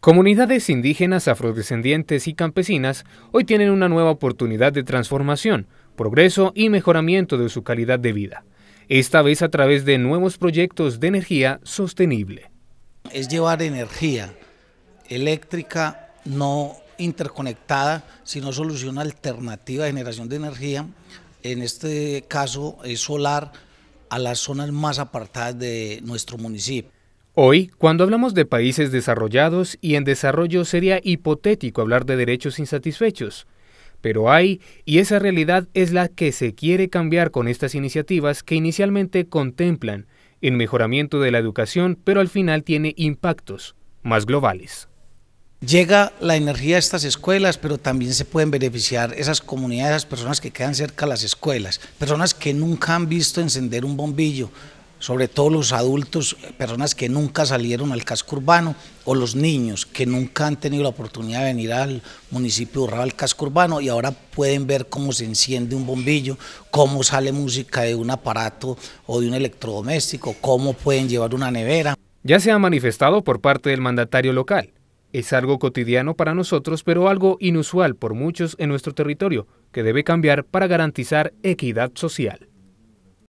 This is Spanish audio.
Comunidades indígenas, afrodescendientes y campesinas hoy tienen una nueva oportunidad de transformación, progreso y mejoramiento de su calidad de vida, esta vez a través de nuevos proyectos de energía sostenible. Es llevar energía eléctrica no interconectada, sino solución alternativa de generación de energía, en este caso es solar, a las zonas más apartadas de nuestro municipio. Hoy, cuando hablamos de países desarrollados y en desarrollo, sería hipotético hablar de derechos insatisfechos. Pero hay, y esa realidad es la que se quiere cambiar con estas iniciativas que inicialmente contemplan el mejoramiento de la educación, pero al final tiene impactos más globales. Llega la energía a estas escuelas, pero también se pueden beneficiar esas comunidades, esas personas que quedan cerca de las escuelas, personas que nunca han visto encender un bombillo, sobre todo los adultos, personas que nunca salieron al casco urbano o los niños que nunca han tenido la oportunidad de venir al municipio rural al casco urbano y ahora pueden ver cómo se enciende un bombillo, cómo sale música de un aparato o de un electrodoméstico, cómo pueden llevar una nevera. Ya se ha manifestado por parte del mandatario local. Es algo cotidiano para nosotros, pero algo inusual por muchos en nuestro territorio, que debe cambiar para garantizar equidad social.